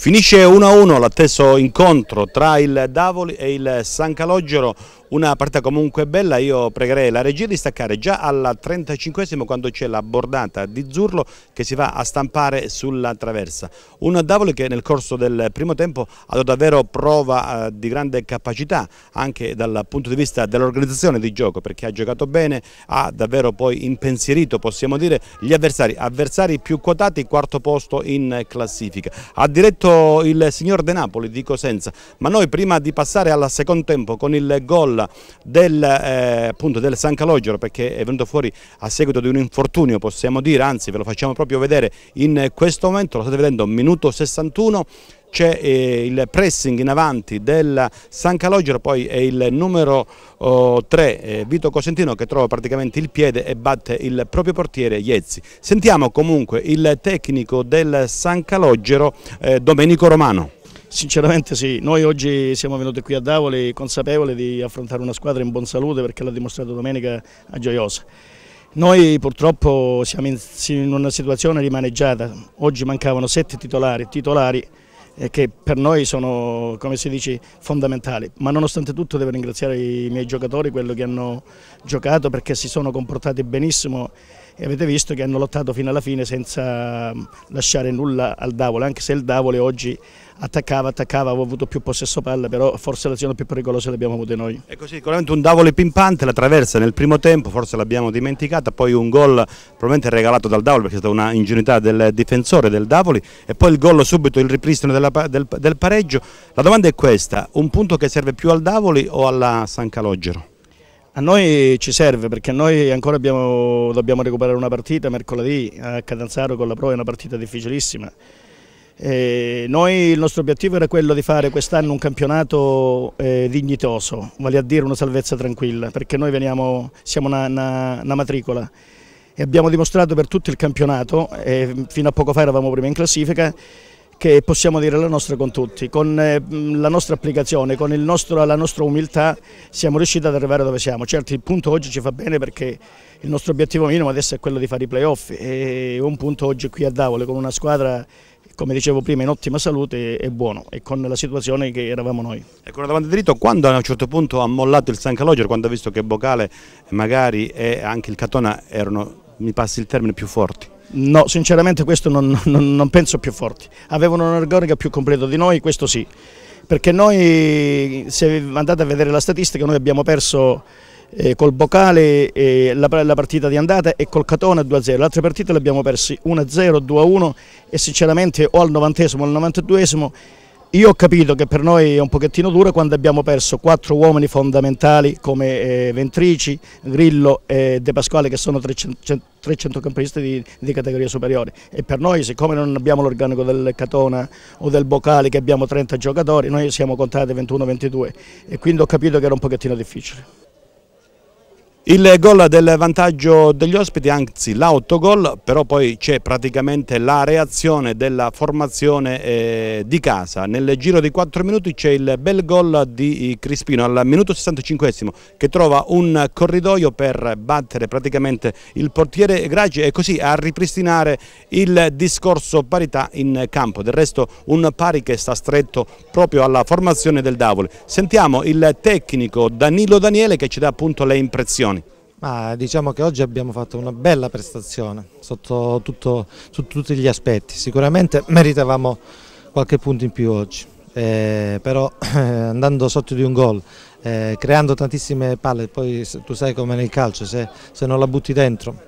Finisce 1-1 l'atteso incontro tra il Davoli e il San Calogero, una partita comunque bella, io pregherei la regia di staccare già al 35esimo quando c'è la bordata di Zurlo che si va a stampare sulla traversa. Un Davoli che nel corso del primo tempo ha dato davvero prova eh, di grande capacità anche dal punto di vista dell'organizzazione di gioco perché ha giocato bene, ha davvero poi impensierito possiamo dire gli avversari, avversari più quotati, quarto posto in classifica. Ha diretto il signor De Napoli di Cosenza ma noi prima di passare al secondo tempo con il gol folla del, eh, appunto del San Calogero perché è venuto fuori a seguito di un infortunio possiamo dire, anzi ve lo facciamo proprio vedere in questo momento, lo state vedendo minuto 61 c'è eh, il pressing in avanti del San Calogero, poi è il numero 3 eh, Vito Cosentino che trova praticamente il piede e batte il proprio portiere Iezzi. Sentiamo comunque il tecnico del San Calogero eh, Domenico Romano. Sinceramente sì, noi oggi siamo venuti qui a Davoli consapevoli di affrontare una squadra in buon salute perché l'ha dimostrato domenica a Gioiosa. Noi purtroppo siamo in una situazione rimaneggiata, oggi mancavano sette titolari, titolari eh, che per noi sono, come si dice, fondamentali. Ma nonostante tutto devo ringraziare i miei giocatori, quelli che hanno giocato, perché si sono comportati benissimo e avete visto che hanno lottato fino alla fine senza mm, lasciare nulla al Davole, anche se il Davole oggi attaccava, attaccava, avevo avuto più possesso palla, però forse l'azione più pericolosa l'abbiamo avuta noi. E così sicuramente un Davole pimpante, la traversa nel primo tempo, forse l'abbiamo dimenticata, poi un gol probabilmente regalato dal Davole perché è stata una ingenuità del difensore del Davoli e poi il gol subito, il ripristino della, del, del pareggio. La domanda è questa, un punto che serve più al Davoli o alla San Calogero? A noi ci serve perché noi ancora abbiamo, dobbiamo recuperare una partita mercoledì a Catanzaro con la Pro, è una partita difficilissima. E noi, il nostro obiettivo era quello di fare quest'anno un campionato eh, dignitoso, vale a dire una salvezza tranquilla, perché noi veniamo, siamo una, una, una matricola e abbiamo dimostrato per tutto il campionato, fino a poco fa eravamo prima in classifica, che possiamo dire la nostra con tutti, con eh, la nostra applicazione, con nostro, la nostra umiltà siamo riusciti ad arrivare dove siamo. Certo il punto oggi ci fa bene perché il nostro obiettivo minimo adesso è quello di fare i playoff e un punto oggi qui a Davole con una squadra come dicevo prima in ottima salute e buono e con la situazione che eravamo noi. Ecco, davanti dritto, quando a un certo punto ha mollato il San Calogero, quando ha visto che Bocale magari e anche il Catona erano, mi passi il termine, più forti? No, sinceramente questo non, non, non penso più forti. Avevano un'organica più completa di noi, questo sì. Perché noi, se andate a vedere la statistica, noi abbiamo perso eh, col Bocale eh, la, la, partita di andata e col Catone 2-0. Le altre partite le abbiamo perse 1-0, 2-1 e sinceramente o al novantesimo o al novantadue io ho capito che per noi è un pochettino duro quando abbiamo perso quattro uomini fondamentali come eh, Ventrici, Grillo e De Pasquale che sono tre, tre centrocampisti di, di, categoria superiore e per noi siccome non abbiamo l'organico del Catona o del Bocali che abbiamo 30 giocatori noi siamo contati 21-22 e quindi ho capito che era un pochettino difficile. Il gol del vantaggio degli ospiti, anzi l'autogol, però poi c'è praticamente la reazione della formazione eh, di casa. Nel giro di 4 minuti c'è il bel gol di eh, Crispino al minuto 65 che trova un corridoio per battere praticamente il portiere Gragi e così a ripristinare il discorso parità in campo. Del resto un pari che sta stretto proprio alla formazione del Davoli. Sentiamo il tecnico Danilo Daniele che ci dà appunto le impressioni. Ma diciamo che oggi abbiamo fatto una bella prestazione sotto tutto, su tutti gli aspetti, sicuramente meritavamo qualche punto in più oggi, eh, però eh, andando sotto di un gol, eh, creando tantissime palle, poi tu sai come nel calcio, se, se non la butti dentro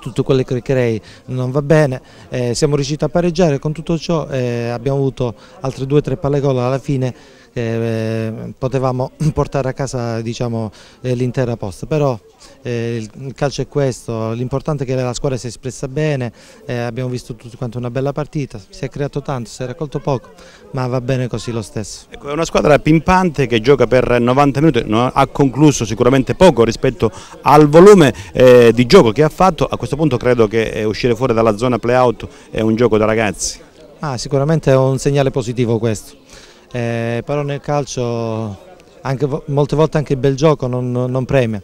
tutto quello che crei non va bene, eh, siamo riusciti a pareggiare con tutto ciò e eh, abbiamo avuto altre due o tre palle gol alla fine eh, potevamo portare a casa diciamo, eh, l'intera posta, però eh, il calcio è questo, l'importante è che la squadra si è espressa bene, eh, abbiamo visto tutto quanto una bella partita, si è creato tanto, si è raccolto poco, ma va bene così lo stesso. Ecco, è una squadra pimpante che gioca per 90 minuti, ha concluso sicuramente poco rispetto al volume eh, di gioco che ha fatto, a questo punto credo che uscire fuori dalla zona play-out è un gioco da ragazzi. Ah, sicuramente è un segnale positivo questo eh, però nel calcio anche, molte volte anche il bel gioco non, non premia.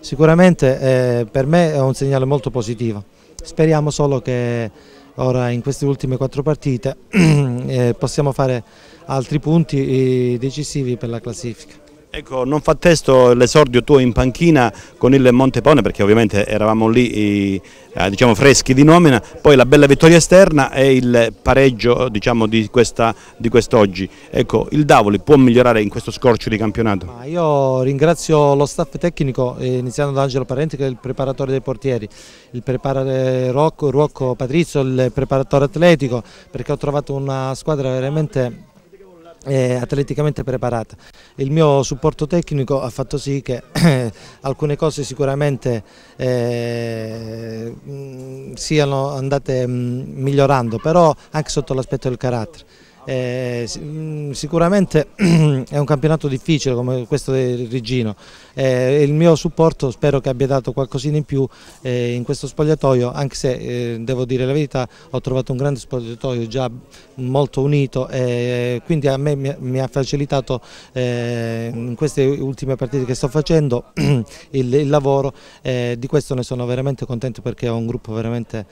Sicuramente eh, per me è un segnale molto positivo, speriamo solo che ora in queste ultime quattro partite eh, possiamo fare altri punti eh, decisivi per la classifica. Ecco, non fa testo l'esordio tuo in panchina con il Montepone perché ovviamente eravamo lì eh, diciamo, freschi di nomina, poi la bella vittoria esterna e il pareggio diciamo, di quest'oggi. ecco, il Davoli può migliorare in questo scorcio di campionato? Ah, io ringrazio lo staff tecnico, eh, iniziando da Angelo Parenti che è il preparatore dei portieri, il preparatore Rocco, Ruocco Patrizio, il preparatore atletico perché ho trovato una squadra veramente atleticamente preparata. Il mio supporto tecnico ha fatto sì che alcune cose sicuramente eh, mm, siano andate mh, mm, migliorando, però anche sotto l'aspetto del carattere. Eh, mm, sicuramente è un campionato difficile come questo del Riggino eh, il mio supporto spero che abbia dato qualcosina in più eh, in questo spogliatoio anche se eh, devo dire la verità ho trovato un grande spogliatoio già molto unito e eh, quindi a me mi, mi ha facilitato eh, in queste ultime partite che sto facendo il, il, lavoro di questo ne sono veramente contento perché ho un gruppo veramente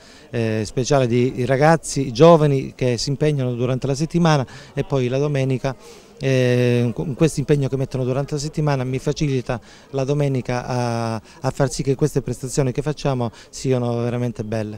speciale di ragazzi giovani che si impegnano durante la settimana settimana e poi la domenica eh, questo impegno che mettono durante la settimana mi facilita la domenica a, a far sì che queste prestazioni che facciamo siano veramente belle.